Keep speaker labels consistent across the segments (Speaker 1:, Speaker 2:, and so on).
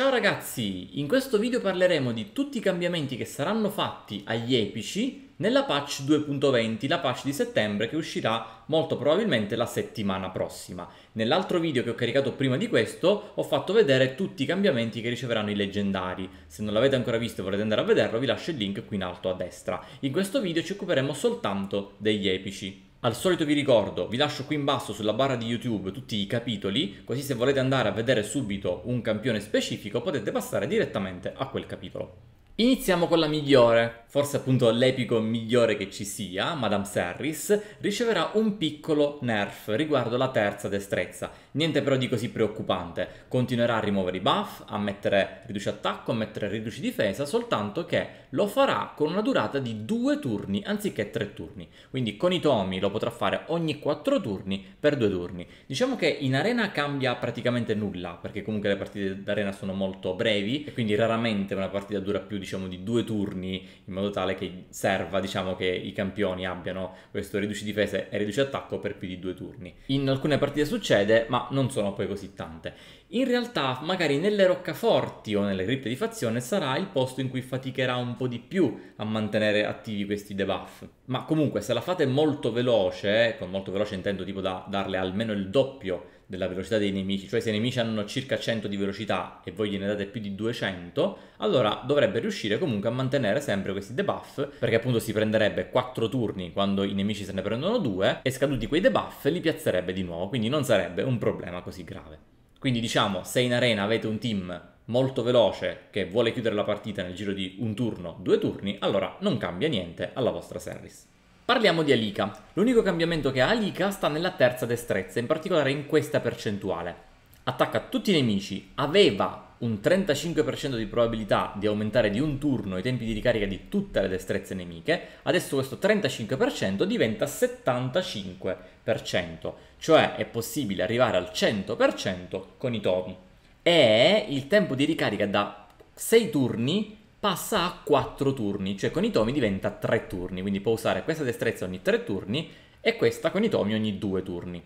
Speaker 1: Ciao ragazzi, in questo video parleremo di tutti i cambiamenti che saranno fatti agli epici nella patch 2.20, la patch di settembre che uscirà molto probabilmente la settimana prossima. Nell'altro video che ho caricato prima di questo ho fatto vedere tutti i cambiamenti che riceveranno i leggendari. Se non l'avete ancora visto e volete andare a vederlo vi lascio il link qui in alto a destra. In questo video ci occuperemo soltanto degli epici. Al solito vi ricordo, vi lascio qui in basso sulla barra di YouTube tutti i capitoli, così se volete andare a vedere subito un campione specifico potete passare direttamente a quel capitolo. Iniziamo con la migliore, forse appunto l'epico migliore che ci sia, Madame Serris, riceverà un piccolo nerf riguardo la terza destrezza, niente però di così preoccupante, continuerà a rimuovere i buff, a mettere riduci attacco, a mettere riduci difesa, soltanto che lo farà con una durata di due turni anziché tre turni, quindi con i tomi lo potrà fare ogni quattro turni per due turni. Diciamo che in arena cambia praticamente nulla, perché comunque le partite d'arena sono molto brevi e quindi raramente una partita dura più di diciamo di due turni in modo tale che serva diciamo che i campioni abbiano questo riduci difesa e riduci attacco per più di due turni. In alcune partite succede ma non sono poi così tante. In realtà magari nelle roccaforti o nelle cripte di fazione sarà il posto in cui faticherà un po' di più a mantenere attivi questi debuff. Ma comunque se la fate molto veloce, con molto veloce intendo tipo da darle almeno il doppio della velocità dei nemici, cioè se i nemici hanno circa 100 di velocità e voi gliene date più di 200, allora dovrebbe riuscire comunque a mantenere sempre questi debuff, perché appunto si prenderebbe 4 turni quando i nemici se ne prendono 2 e scaduti quei debuff li piazzerebbe di nuovo, quindi non sarebbe un problema così grave. Quindi diciamo, se in arena avete un team molto veloce che vuole chiudere la partita nel giro di un turno, due turni, allora non cambia niente alla vostra service. Parliamo di Alika. L'unico cambiamento che ha Alika sta nella terza destrezza, in particolare in questa percentuale. Attacca tutti i nemici, aveva un 35% di probabilità di aumentare di un turno i tempi di ricarica di tutte le destrezze nemiche, adesso questo 35% diventa 75%, cioè è possibile arrivare al 100% con i topi. E il tempo di ricarica da 6 turni passa a 4 turni, cioè con i tomi diventa 3 turni, quindi può usare questa destrezza ogni 3 turni e questa con i tomi ogni 2 turni.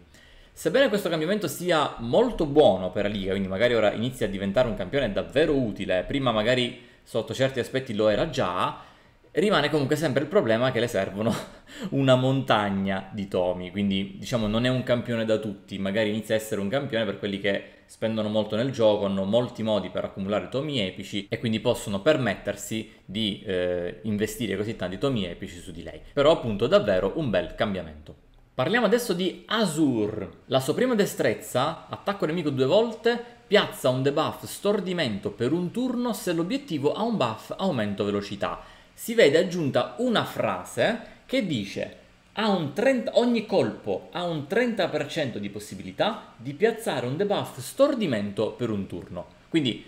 Speaker 1: Sebbene questo cambiamento sia molto buono per la Liga, quindi magari ora inizia a diventare un campione davvero utile, prima magari sotto certi aspetti lo era già, rimane comunque sempre il problema che le servono una montagna di tomi, quindi diciamo non è un campione da tutti, magari inizia a essere un campione per quelli che spendono molto nel gioco, hanno molti modi per accumulare tomi epici e quindi possono permettersi di eh, investire così tanti tomi epici su di lei. Però appunto davvero un bel cambiamento. Parliamo adesso di Azur. La sua prima destrezza, attacco nemico due volte, piazza un debuff stordimento per un turno se l'obiettivo ha un buff aumento velocità. Si vede aggiunta una frase che dice 30, ogni colpo ha un 30% di possibilità di piazzare un debuff stordimento per un turno. Quindi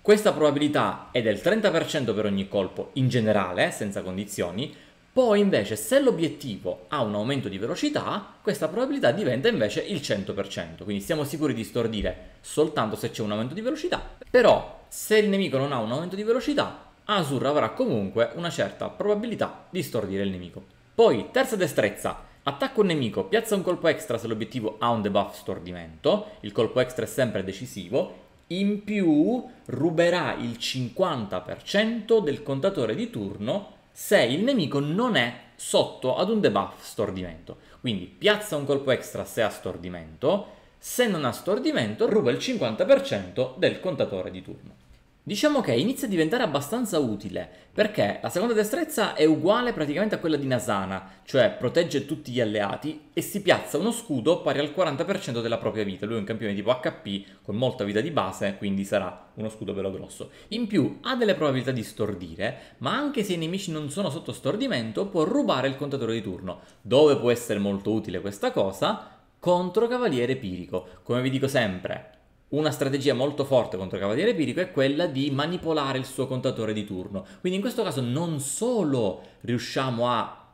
Speaker 1: questa probabilità è del 30% per ogni colpo in generale, senza condizioni, poi invece se l'obiettivo ha un aumento di velocità, questa probabilità diventa invece il 100%, quindi siamo sicuri di stordire soltanto se c'è un aumento di velocità, però se il nemico non ha un aumento di velocità, Asur avrà comunque una certa probabilità di stordire il nemico. Poi, terza destrezza. Attacco un nemico, piazza un colpo extra se l'obiettivo ha un debuff stordimento, il colpo extra è sempre decisivo, in più ruberà il 50% del contatore di turno se il nemico non è sotto ad un debuff stordimento. Quindi piazza un colpo extra se ha stordimento, se non ha stordimento ruba il 50% del contatore di turno. Diciamo che inizia a diventare abbastanza utile perché la seconda destrezza è uguale praticamente a quella di Nasana, cioè protegge tutti gli alleati e si piazza uno scudo pari al 40% della propria vita. Lui è un campione tipo HP con molta vita di base, quindi sarà uno scudo bello grosso. In più ha delle probabilità di stordire, ma anche se i nemici non sono sotto stordimento può rubare il contatore di turno. Dove può essere molto utile questa cosa? Contro Cavaliere Pirico. Come vi dico sempre, una strategia molto forte contro il Cavaliere Pirico è quella di manipolare il suo contatore di turno. Quindi in questo caso non solo riusciamo a,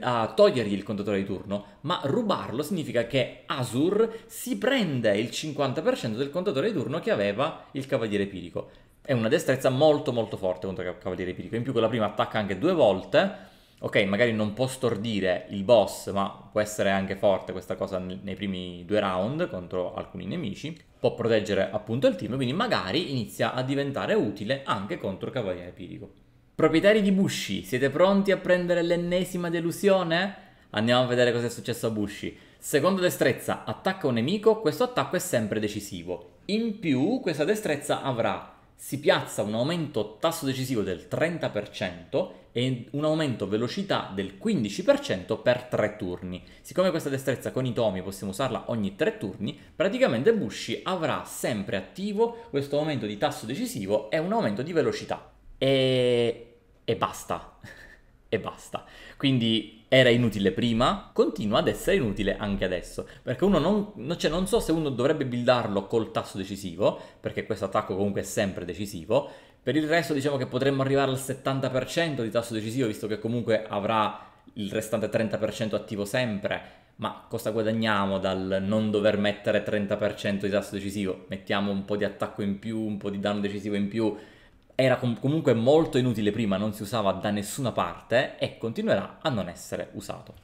Speaker 1: a, togliergli il contatore di turno, ma rubarlo significa che Asur si prende il 50% del contatore di turno che aveva il Cavaliere Pirico. È una destrezza molto molto forte contro il Cavaliere Pirico. In più con la prima attacca anche due volte ok, magari non può stordire il boss, ma può essere anche forte questa cosa nei primi due round contro alcuni nemici, può proteggere appunto il team, quindi magari inizia a diventare utile anche contro Cavaliere Pirico. Proprietari di Bushi, siete pronti a prendere l'ennesima delusione? Andiamo a vedere cosa è successo a Bushi. Secondo destrezza, attacca un nemico, questo attacco è sempre decisivo. In più, questa destrezza avrà, si piazza un aumento tasso decisivo del 30%, e un aumento velocità del 15% per 3 turni. Siccome questa destrezza con i tomi possiamo usarla ogni 3 turni, praticamente Bushi avrà sempre attivo questo aumento di tasso decisivo e un aumento di velocità. E, e basta. e basta. Quindi era inutile prima, continua ad essere inutile anche adesso. Perché uno non, cioè non so se uno dovrebbe buildarlo col tasso decisivo, perché questo attacco comunque è sempre decisivo, per il resto diciamo che potremmo arrivare al 70% di tasso decisivo, visto che comunque avrà il restante 30% attivo sempre, ma cosa guadagniamo dal non dover mettere 30% di tasso decisivo? Mettiamo un po' di attacco in più, un po' di danno decisivo in più. Era com- comunque molto inutile prima, non si usava da nessuna parte e continuerà a non essere usato.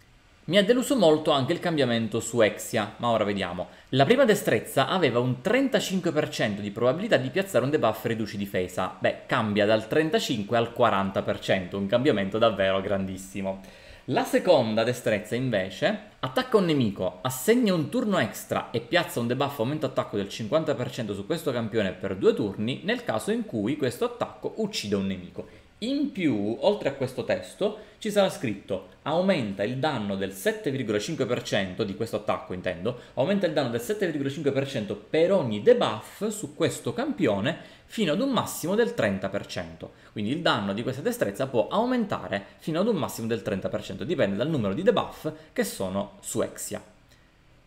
Speaker 1: Mi ha deluso molto anche il cambiamento su Exia, ma ora vediamo. La prima destrezza aveva un 35% di probabilità di piazzare un debuff riduci difesa. Beh, cambia dal 35 al 40%, un cambiamento davvero grandissimo. La seconda destrezza invece attacca un nemico, assegna un turno extra e piazza un debuff aumento attacco del 50% su questo campione per due turni nel caso in cui questo attacco uccida un nemico. In più, oltre a questo testo, ci sarà scritto aumenta il danno del 7,5% di questo attacco, intendo, aumenta il danno del 7,5% per ogni debuff su questo campione fino ad un massimo del 30%. Quindi il danno di questa destrezza può aumentare fino ad un massimo del 30%, dipende dal numero di debuff che sono su Exia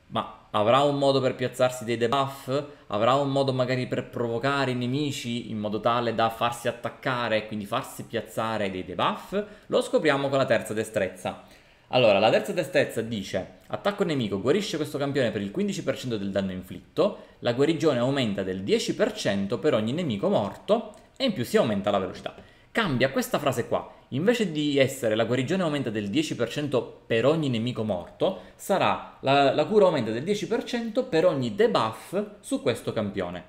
Speaker 1: ma avrà un modo per piazzarsi dei debuff? Avrà un modo magari per provocare i nemici in modo tale da farsi attaccare e quindi farsi piazzare dei debuff? Lo scopriamo con la terza destrezza. Allora, la terza destrezza dice attacco nemico, guarisce questo campione per il 15% del danno inflitto, la guarigione aumenta del 10% per ogni nemico morto e in più si aumenta la velocità cambia questa frase qua. Invece di essere la guarigione aumenta del 10% per ogni nemico morto, sarà la, la cura aumenta del 10% per ogni debuff su questo campione.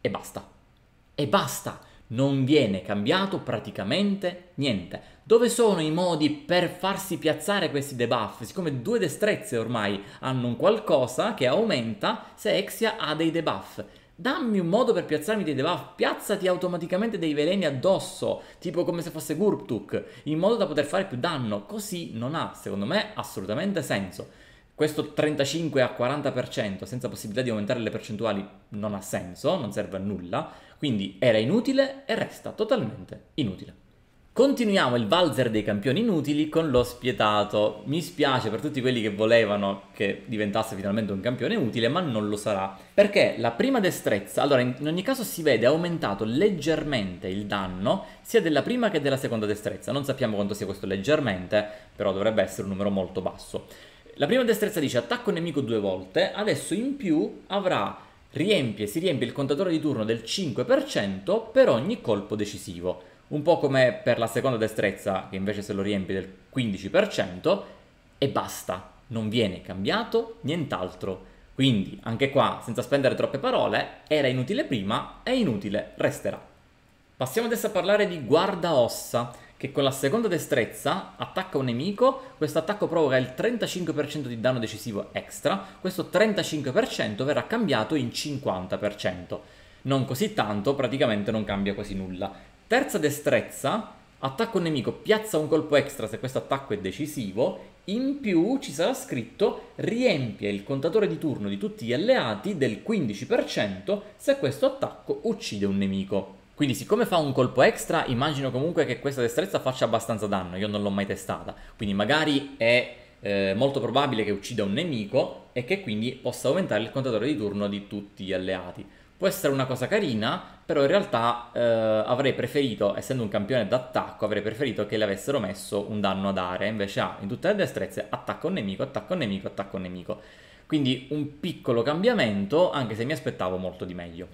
Speaker 1: E basta. E basta. Non viene cambiato praticamente niente. Dove sono i modi per farsi piazzare questi debuff? Siccome due destrezze ormai hanno un qualcosa che aumenta se Exia ha dei debuff. Dammi un modo per piazzarmi dei debuff, piazzati automaticamente dei veleni addosso, tipo come se fosse Gurptuk, in modo da poter fare più danno. Così non ha, secondo me, assolutamente senso. Questo 35 a 40% senza possibilità di aumentare le percentuali non ha senso, non serve a nulla, quindi era inutile e resta totalmente inutile. Continuiamo il valzer dei campioni inutili con lo spietato. Mi spiace per tutti quelli che volevano che diventasse finalmente un campione utile, ma non lo sarà. Perché la prima destrezza, allora in ogni caso si vede aumentato leggermente il danno sia della prima che della seconda destrezza. Non sappiamo quanto sia questo leggermente, però dovrebbe essere un numero molto basso. La prima destrezza dice attacco nemico due volte, adesso in più avrà riempie, si riempie il contatore di turno del 5% per ogni colpo decisivo un po' come per la seconda destrezza che invece se lo riempi del 15% e basta, non viene cambiato nient'altro. Quindi anche qua, senza spendere troppe parole, era inutile prima è inutile resterà. Passiamo adesso a parlare di guardaossa, che con la seconda destrezza attacca un nemico, questo attacco provoca il 35% di danno decisivo extra, questo 35% verrà cambiato in 50%. Non così tanto, praticamente non cambia quasi nulla. Terza destrezza, attacco nemico, piazza un colpo extra se questo attacco è decisivo. In più ci sarà scritto riempie il contatore di turno di tutti gli alleati del 15% se questo attacco uccide un nemico. Quindi siccome fa un colpo extra, immagino comunque che questa destrezza faccia abbastanza danno, io non l'ho mai testata. Quindi magari è eh, molto probabile che uccida un nemico e che quindi possa aumentare il contatore di turno di tutti gli alleati. Può essere una cosa carina, però in realtà eh, avrei preferito, essendo un campione d'attacco, avrei preferito che le avessero messo un danno ad area. Invece ha ah, in tutte le destrezze attacco un nemico, attacco un nemico, attacco un nemico. Quindi un piccolo cambiamento, anche se mi aspettavo molto di meglio.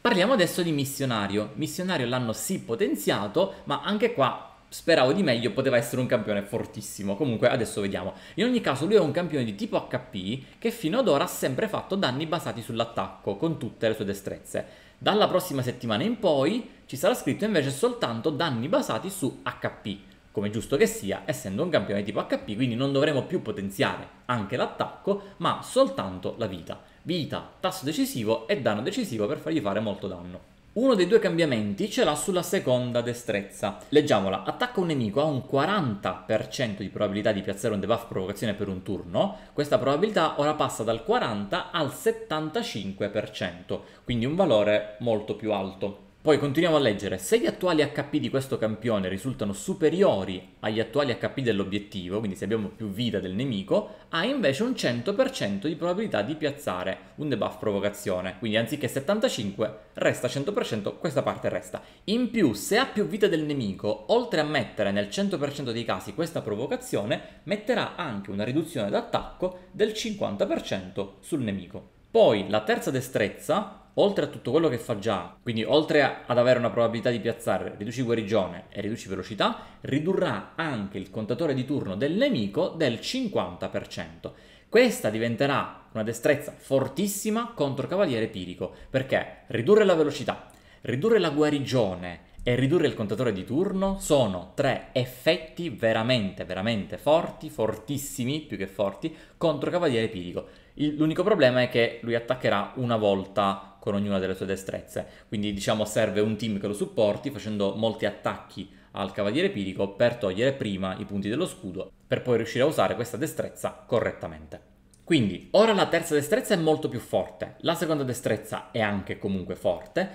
Speaker 1: Parliamo adesso di missionario. Missionario l'hanno sì potenziato, ma anche qua speravo di meglio, poteva essere un campione fortissimo. Comunque adesso vediamo. In ogni caso lui è un campione di tipo HP che fino ad ora ha sempre fatto danni basati sull'attacco con tutte le sue destrezze. Dalla prossima settimana in poi ci sarà scritto invece soltanto danni basati su HP, come giusto che sia, essendo un campione di tipo HP, quindi non dovremo più potenziare anche l'attacco, ma soltanto la vita. Vita, tasso decisivo e danno decisivo per fargli fare molto danno. Uno dei due cambiamenti ce l'ha sulla seconda destrezza. Leggiamola, attacca un nemico ha un 40% di probabilità di piazzare un debuff provocazione per un turno, questa probabilità ora passa dal 40 al 75%, quindi un valore molto più alto. Poi continuiamo a leggere, se gli attuali HP di questo campione risultano superiori agli attuali HP dell'obiettivo, quindi se abbiamo più vita del nemico, ha invece un 100% di probabilità di piazzare un debuff provocazione, quindi anziché 75 resta 100%, questa parte resta. In più, se ha più vita del nemico, oltre a mettere nel 100% dei casi questa provocazione, metterà anche una riduzione d'attacco del 50% sul nemico. Poi la terza destrezza oltre a tutto quello che fa già, quindi oltre a, ad avere una probabilità di piazzare, riduci guarigione e riduci velocità, ridurrà anche il contatore di turno del nemico del 50%. Questa diventerà una destrezza fortissima contro Cavaliere Pirico, perché ridurre la velocità, ridurre la guarigione e ridurre il contatore di turno sono tre effetti veramente, veramente forti, fortissimi, più che forti, contro Cavaliere Pirico il, l'unico problema è che lui attaccherà una volta con ognuna delle sue destrezze, quindi diciamo serve un team che lo supporti facendo molti attacchi al cavaliere pirico per togliere prima i punti dello scudo, per poi riuscire a usare questa destrezza correttamente. Quindi, ora la terza destrezza è molto più forte, la seconda destrezza è anche comunque forte,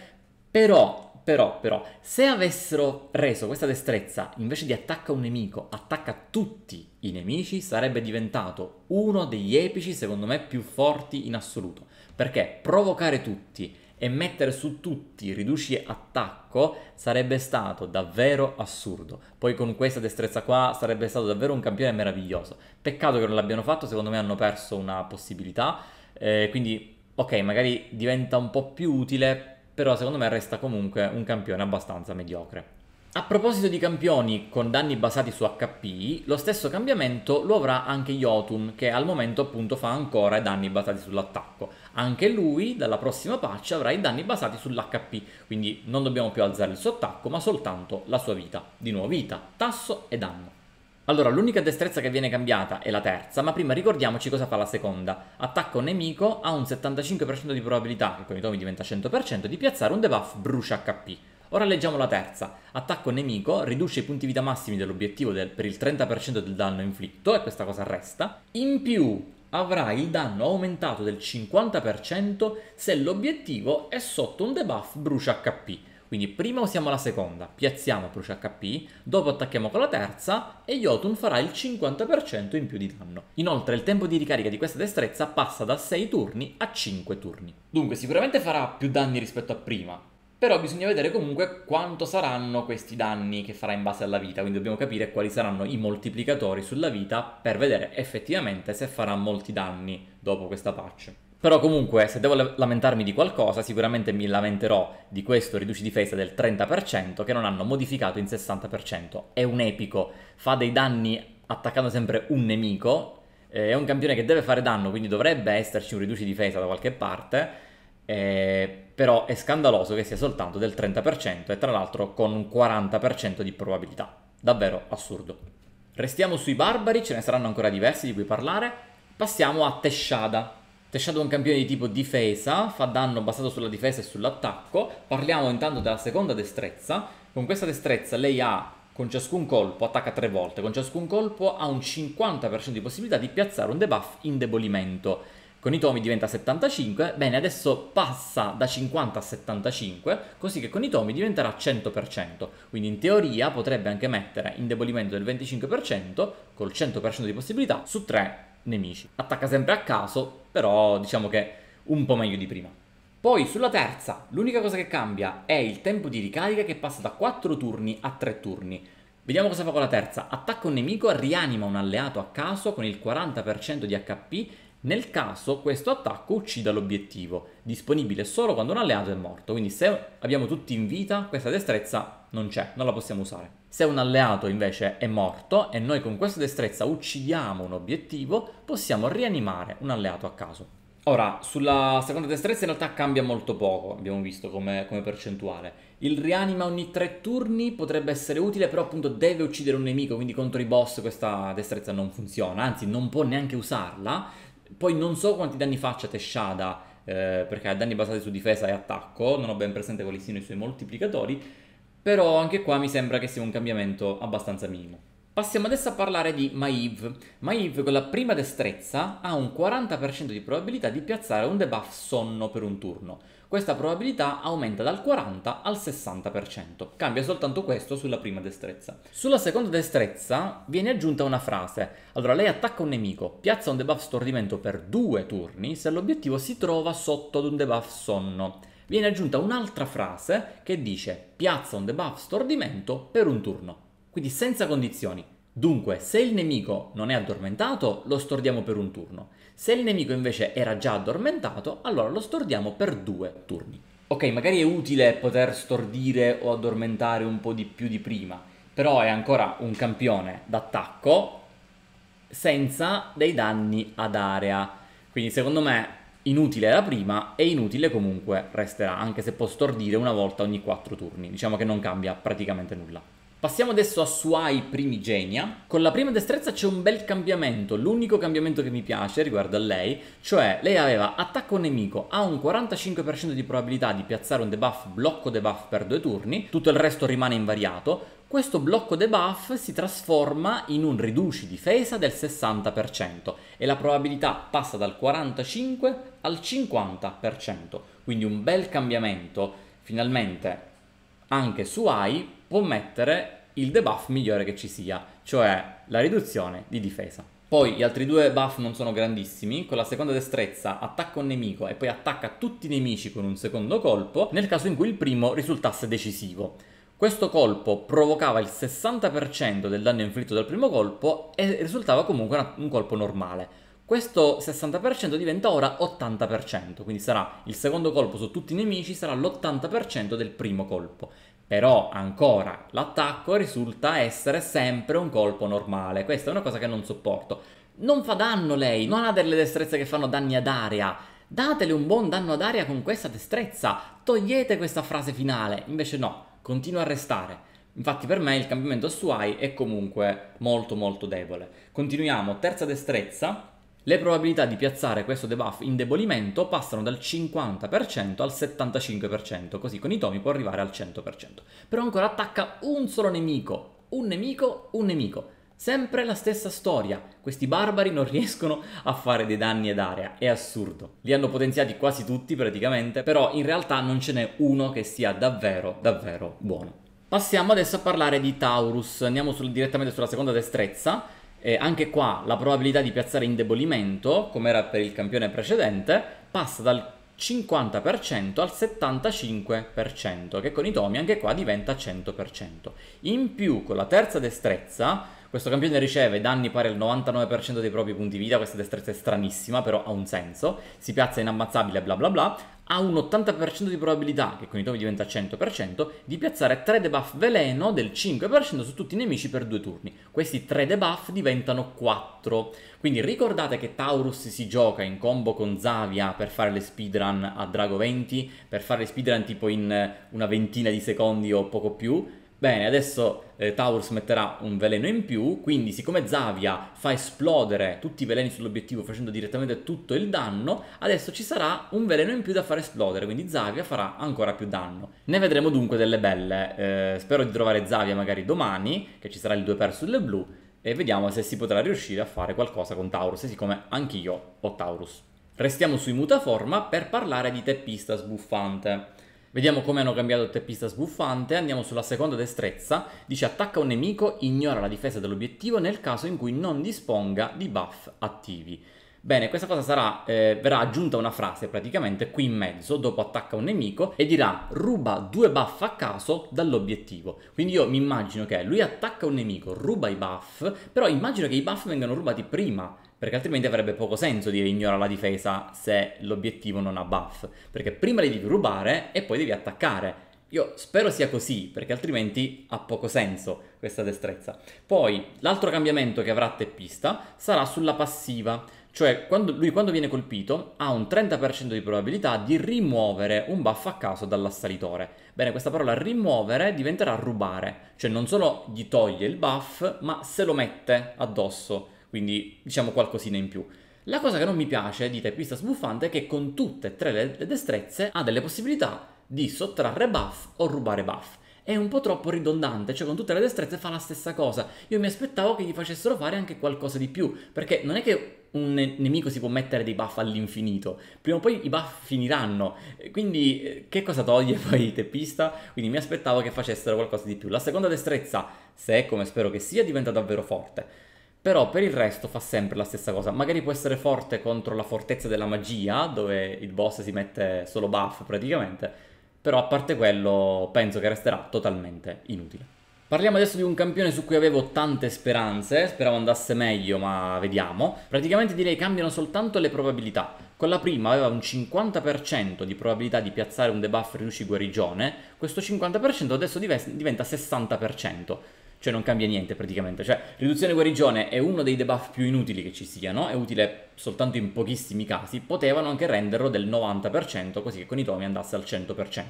Speaker 1: però però, però, se avessero reso questa destrezza invece di attacca un nemico, attacca tutti i nemici sarebbe diventato uno degli epici secondo me più forti in assoluto. Perché provocare tutti e mettere su tutti riduci attacco sarebbe stato davvero assurdo. Poi con questa destrezza qua sarebbe stato davvero un campione meraviglioso. Peccato che non l'abbiano fatto, secondo me hanno perso una possibilità. Eh, quindi ok, magari diventa un po' più utile, però secondo me resta comunque un campione abbastanza mediocre. A proposito di campioni con danni basati su HP, lo stesso cambiamento lo avrà anche Jotun, che al momento appunto fa ancora i danni basati sull'attacco. Anche lui, dalla prossima patch, avrà i danni basati sull'HP, quindi non dobbiamo più alzare il suo attacco, ma soltanto la sua vita. Di nuovo vita, tasso e danno. Allora, l'unica destrezza che viene cambiata è la terza, ma prima ricordiamoci cosa fa la seconda. Attacco nemico ha un 75% di probabilità, che con i tomi diventa 100%, di piazzare un debuff brucia HP. Ora leggiamo la terza. Attacco nemico, riduce i punti vita massimi dell'obiettivo del, per il 30% del danno inflitto, e questa cosa resta. In più avrà il danno aumentato del 50% se l'obiettivo è sotto un debuff brucia HP. Quindi prima usiamo la seconda, piazziamo brucia HP, dopo attacchiamo con la terza e Jotun farà il 50% in più di danno. Inoltre il tempo di ricarica di questa destrezza passa da 6 turni a 5 turni. Dunque sicuramente farà più danni rispetto a prima, però bisogna vedere comunque quanto saranno questi danni che farà in base alla vita, quindi dobbiamo capire quali saranno i moltiplicatori sulla vita per vedere effettivamente se farà molti danni dopo questa patch. Però comunque se devo lamentarmi di qualcosa sicuramente mi lamenterò di questo riduci difesa del 30% che non hanno modificato in 60%. È un epico, fa dei danni attaccando sempre un nemico, eh, è un campione che deve fare danno quindi dovrebbe esserci un riduci difesa da qualche parte eh, però è scandaloso che sia soltanto del 30% e tra l'altro con un 40% di probabilità. Davvero assurdo. Restiamo sui barbari, ce ne saranno ancora diversi di cui parlare. Passiamo a Teshada. Teshada è un campione di tipo difesa, fa danno basato sulla difesa e sull'attacco. Parliamo intanto della seconda destrezza. Con questa destrezza lei ha con ciascun colpo attacca tre volte, con ciascun colpo ha un 50% di possibilità di piazzare un debuff indebolimento con i tomi diventa 75, bene adesso passa da 50 a 75, così che con i tomi diventerà 100%, quindi in teoria potrebbe anche mettere indebolimento del 25% col 100% di possibilità su 3 nemici. Attacca sempre a caso, però diciamo che un po' meglio di prima. Poi sulla terza, l'unica cosa che cambia è il tempo di ricarica che passa da 4 turni a 3 turni. Vediamo cosa fa con la terza. Attacca un nemico, rianima un alleato a caso con il 40% di HP nel caso questo attacco uccida l'obiettivo, disponibile solo quando un alleato è morto, quindi se abbiamo tutti in vita questa destrezza non c'è, non la possiamo usare. Se un alleato invece è morto e noi con questa destrezza uccidiamo un obiettivo, possiamo rianimare un alleato a caso. Ora, sulla seconda destrezza in realtà cambia molto poco, abbiamo visto come, come, percentuale. Il rianima ogni tre turni potrebbe essere utile, però appunto deve uccidere un nemico, quindi contro i boss questa destrezza non funziona, anzi non può neanche usarla, poi non so quanti danni faccia Teshada, eh, perché ha danni basati su difesa e attacco, non ho ben presente quali siano i suoi moltiplicatori, però anche qua mi sembra che sia un cambiamento abbastanza minimo. Passiamo adesso a parlare di Maiv. Maiv con la prima destrezza ha un 40% di probabilità di piazzare un debuff sonno per un turno. Questa probabilità aumenta dal 40 al 60%. Cambia soltanto questo sulla prima destrezza. Sulla seconda destrezza viene aggiunta una frase. Allora lei attacca un nemico, piazza un debuff stordimento per due turni se l'obiettivo si trova sotto ad un debuff sonno. Viene aggiunta un'altra frase che dice piazza un debuff stordimento per un turno. Quindi senza condizioni, Dunque, se il nemico non è addormentato, lo stordiamo per un turno. Se il nemico invece era già addormentato, allora lo stordiamo per due turni. Ok, magari è utile poter stordire o addormentare un po' di più di prima, però è ancora un campione d'attacco senza dei danni ad area. Quindi secondo me inutile la prima e inutile comunque resterà, anche se può stordire una volta ogni quattro turni. Diciamo che non cambia praticamente nulla. Passiamo adesso a Suai Primigenia. Con la prima destrezza c'è un bel cambiamento, l'unico cambiamento che mi piace riguardo a lei, cioè lei aveva attacco nemico, ha un 45% di probabilità di piazzare un debuff, blocco debuff per due turni, tutto il resto rimane invariato, questo blocco debuff si trasforma in un riduci difesa del 60% e la probabilità passa dal 45 al 50%, quindi un bel cambiamento. Finalmente anche su AI può mettere il debuff migliore che ci sia, cioè la riduzione di difesa. Poi gli altri due buff non sono grandissimi, con la seconda destrezza attacca un nemico e poi attacca tutti i nemici con un secondo colpo, nel caso in cui il primo risultasse decisivo. Questo colpo provocava il 60% del danno inflitto dal primo colpo e risultava comunque un colpo normale. Questo 60% diventa ora 80%, quindi sarà il secondo colpo su tutti i nemici, sarà l'80% del primo colpo. Però ancora l'attacco risulta essere sempre un colpo normale. Questa è una cosa che non sopporto. Non fa danno lei, non ha delle destrezze che fanno danni ad aria. Datele un buon danno ad aria con questa destrezza. Togliete questa frase finale. Invece no, continua a restare. Infatti per me il cambiamento su AI è comunque molto molto debole. Continuiamo, terza destrezza, le probabilità di piazzare questo debuff indebolimento passano dal 50% al 75%, così con i tomi può arrivare al 100%. Però ancora attacca un solo nemico, un nemico, un nemico. Sempre la stessa storia, questi barbari non riescono a fare dei danni ad area, è assurdo. Li hanno potenziati quasi tutti praticamente, però in realtà non ce n'è uno che sia davvero, davvero buono. Passiamo adesso a parlare di Taurus, andiamo sul, direttamente sulla seconda destrezza, eh, anche qua la probabilità di piazzare indebolimento, come era per il campione precedente, passa dal 50% al 75%, che con i tomi anche qua diventa 100%. In più, con la terza destrezza, questo campione riceve danni pari al 99% dei propri punti vita, questa destrezza è stranissima, però ha un senso, si piazza inammazzabile bla bla bla, ha un 80% di probabilità, che con i tomi diventa 100%, di piazzare 3 debuff veleno del 5% su tutti i nemici per due turni. Questi 3 debuff diventano 4. Quindi ricordate che Taurus si gioca in combo con Zavia per fare le speedrun a Drago 20, per fare le speedrun tipo in una ventina di secondi o poco più, Bene, adesso eh, Taurus metterà un veleno in più, quindi siccome Zavia fa esplodere tutti i veleni sull'obiettivo facendo direttamente tutto il danno, adesso ci sarà un veleno in più da far esplodere, quindi Zavia farà ancora più danno. Ne vedremo dunque delle belle, eh, spero di trovare Zavia magari domani, che ci sarà il 2 per sulle blu, e vediamo se si potrà riuscire a fare qualcosa con Taurus, siccome anch'io ho Taurus. Restiamo sui mutaforma per parlare di teppista sbuffante. Vediamo come hanno cambiato il teppista sbuffante, andiamo sulla seconda destrezza, dice attacca un nemico, ignora la difesa dell'obiettivo nel caso in cui non disponga di buff attivi. Bene, questa cosa sarà, eh, verrà aggiunta una frase praticamente qui in mezzo, dopo attacca un nemico e dirà ruba due buff a caso dall'obiettivo. Quindi io mi immagino che lui attacca un nemico, ruba i buff, però immagino che i buff vengano rubati prima perché altrimenti avrebbe poco senso dire ignora la difesa se l'obiettivo non ha buff, perché prima li devi rubare e poi devi attaccare. Io spero sia così, perché altrimenti ha poco senso questa destrezza. Poi, l'altro cambiamento che avrà teppista sarà sulla passiva. Cioè, quando, lui quando viene colpito ha un 30% di probabilità di rimuovere un buff a caso dall'assalitore. Bene, questa parola rimuovere diventerà rubare, cioè non solo gli toglie il buff, ma se lo mette addosso, quindi diciamo qualcosina in più. La cosa che non mi piace di Typista Sbuffante è che con tutte e tre le destrezze ha delle possibilità di sottrarre buff o rubare buff è un po' troppo ridondante, cioè con tutte le destrezze fa la stessa cosa. Io mi aspettavo che gli facessero fare anche qualcosa di più, perché non è che un nemico si può mettere dei buff all'infinito. Prima o poi i buff finiranno. Quindi eh, che cosa toglie poi teppista? Quindi mi aspettavo che facessero qualcosa di più. La seconda destrezza, se è come spero che sia, diventa davvero forte. Però per il resto fa sempre la stessa cosa. Magari può essere forte contro la fortezza della magia, dove il boss si mette solo buff praticamente. Però a parte quello penso che resterà totalmente inutile. Parliamo adesso di un campione su cui avevo tante speranze, speravo andasse meglio, ma vediamo. Praticamente direi cambiano soltanto le probabilità. Con la prima aveva un 50% di probabilità di piazzare un debuff Ryushi Guarigione, questo 50% adesso diventa 60% cioè non cambia niente praticamente, cioè riduzione guarigione è uno dei debuff più inutili che ci siano, è utile soltanto in pochissimi casi, potevano anche renderlo del 90% così che con i tomi andasse al 100%,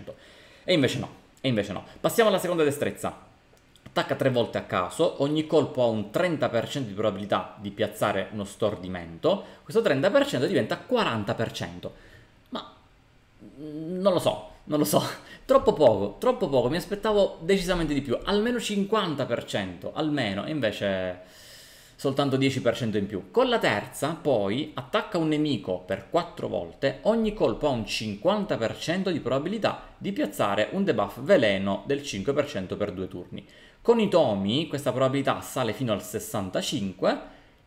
Speaker 1: e invece no, e invece no. Passiamo alla seconda destrezza, attacca tre volte a caso, ogni colpo ha un 30% di probabilità di piazzare uno stordimento, questo 30% diventa 40%. Ma mm, non lo so, non lo so, troppo poco, troppo poco, mi aspettavo decisamente di più, almeno 50%, almeno, e invece soltanto 10% in più. Con la terza, poi, attacca un nemico per 4 volte, ogni colpo ha un 50% di probabilità di piazzare un debuff veleno del 5% per 2 turni. Con i tomi questa probabilità sale fino al 65,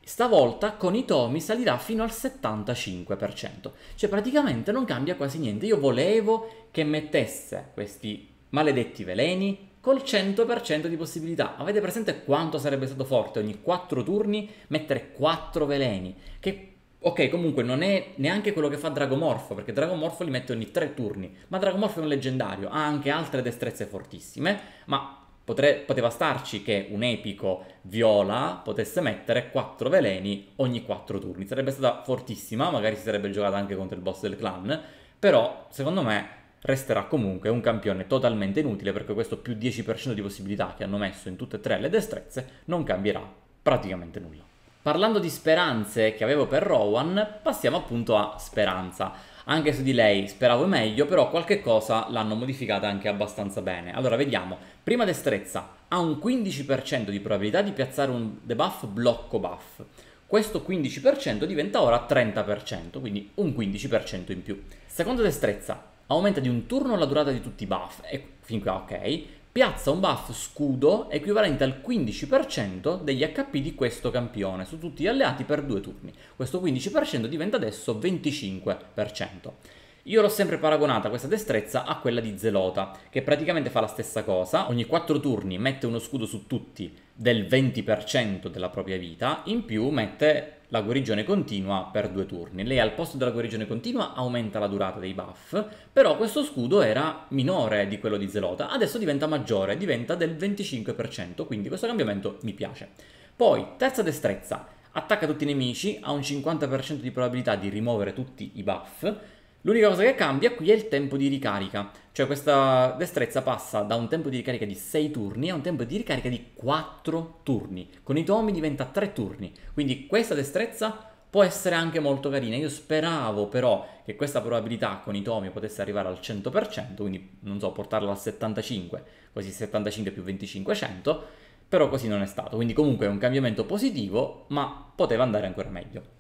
Speaker 1: stavolta con i tomi salirà fino al 75%. Cioè praticamente non cambia quasi niente. Io volevo che mettesse questi maledetti veleni col 100% di possibilità. Avete presente quanto sarebbe stato forte ogni 4 turni mettere 4 veleni? Che ok, comunque non è neanche quello che fa Dragomorfo, perché Dragomorfo li mette ogni 3 turni, ma Dragomorfo è un leggendario, ha anche altre destrezze fortissime, ma Potre- poteva starci che un epico viola potesse mettere 4 veleni ogni 4 turni. Sarebbe stata fortissima, magari si sarebbe giocata anche contro il boss del clan, però secondo me resterà comunque un campione totalmente inutile perché questo più 10% di possibilità che hanno messo in tutte e tre le destrezze non cambierà praticamente nulla. Parlando di speranze che avevo per Rowan, passiamo appunto a Speranza. Anche su di lei speravo meglio, però qualche cosa l'hanno modificata anche abbastanza bene. Allora, vediamo. Prima destrezza, ha un 15% di probabilità di piazzare un debuff blocco buff. Questo 15% diventa ora 30%, quindi un 15% in più. Seconda destrezza, aumenta di un turno la durata di tutti i buff, e fin qua ok, piazza un buff scudo equivalente al 15% degli HP di questo campione su tutti gli alleati per due turni. Questo 15% diventa adesso 25%. Io l'ho sempre paragonata questa destrezza a quella di Zelota, che praticamente fa la stessa cosa, ogni 4 turni mette uno scudo su tutti del 20% della propria vita, in più mette la guarigione continua per due turni. Lei al posto della guarigione continua aumenta la durata dei buff, però questo scudo era minore di quello di Zelota, adesso diventa maggiore, diventa del 25%, quindi questo cambiamento mi piace. Poi, terza destrezza, attacca tutti i nemici, ha un 50% di probabilità di rimuovere tutti i buff, L'unica cosa che cambia qui è il tempo di ricarica, cioè questa destrezza passa da un tempo di ricarica di 6 turni a un tempo di ricarica di 4 turni, con i tomi diventa 3 turni, quindi questa destrezza può essere anche molto carina, io speravo però che questa probabilità con i tomi potesse arrivare al 100%, quindi non so, portarla al 75, così 75 più 25 100, però così non è stato, quindi comunque è un cambiamento positivo, ma poteva andare ancora meglio.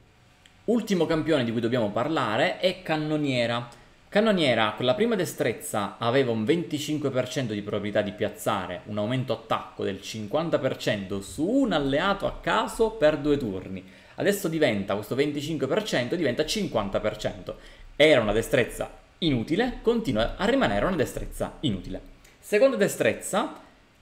Speaker 1: Ultimo campione di cui dobbiamo parlare è Cannoniera. Cannoniera con la prima destrezza aveva un 25% di probabilità di piazzare un aumento attacco del 50% su un alleato a caso per due turni. Adesso diventa questo 25% diventa 50%. Era una destrezza inutile, continua a rimanere una destrezza inutile. Seconda destrezza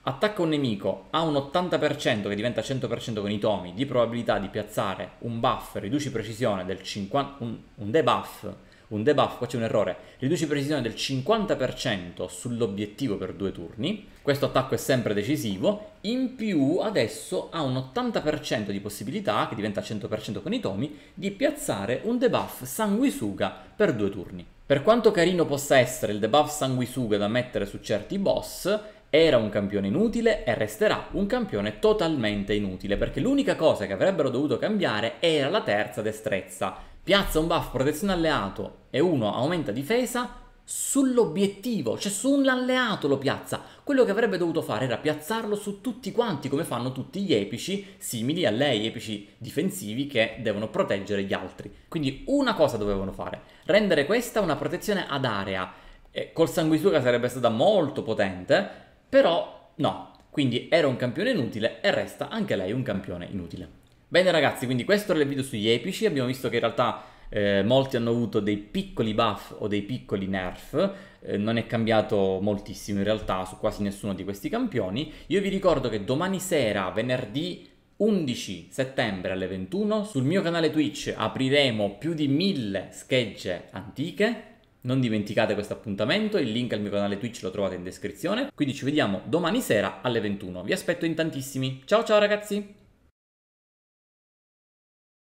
Speaker 1: Attacca un nemico, ha un 80% che diventa 100% con i tomi di probabilità di piazzare un buff, riduci precisione del 50%, un, un debuff, un debuff, qua c'è un errore, riduci precisione del 50% sull'obiettivo per due turni, questo attacco è sempre decisivo, in più adesso ha un 80% di possibilità, che diventa 100% con i tomi, di piazzare un debuff sanguisuga per due turni. Per quanto carino possa essere il debuff sanguisuga da mettere su certi boss, era un campione inutile e resterà un campione totalmente inutile, perché l'unica cosa che avrebbero dovuto cambiare era la terza destrezza. Piazza un buff protezione alleato e uno aumenta difesa sull'obiettivo, cioè sull'alleato lo piazza. Quello che avrebbe dovuto fare era piazzarlo su tutti quanti, come fanno tutti gli epici simili a lei, epici difensivi che devono proteggere gli altri. Quindi una cosa dovevano fare, rendere questa una protezione ad area. E col sanguisuga sarebbe stata molto potente, però no, quindi era un campione inutile e resta anche lei un campione inutile. Bene ragazzi, quindi questo era il video sugli epici, abbiamo visto che in realtà eh, molti hanno avuto dei piccoli buff o dei piccoli nerf, eh, non è cambiato moltissimo in realtà su quasi nessuno di questi campioni. Io vi ricordo che domani sera, venerdì 11 settembre alle 21, sul mio canale Twitch apriremo più di mille schegge antiche non dimenticate questo appuntamento, il link al mio canale Twitch lo trovate in descrizione. Quindi ci vediamo domani sera alle 21. Vi aspetto in tantissimi. Ciao ciao ragazzi!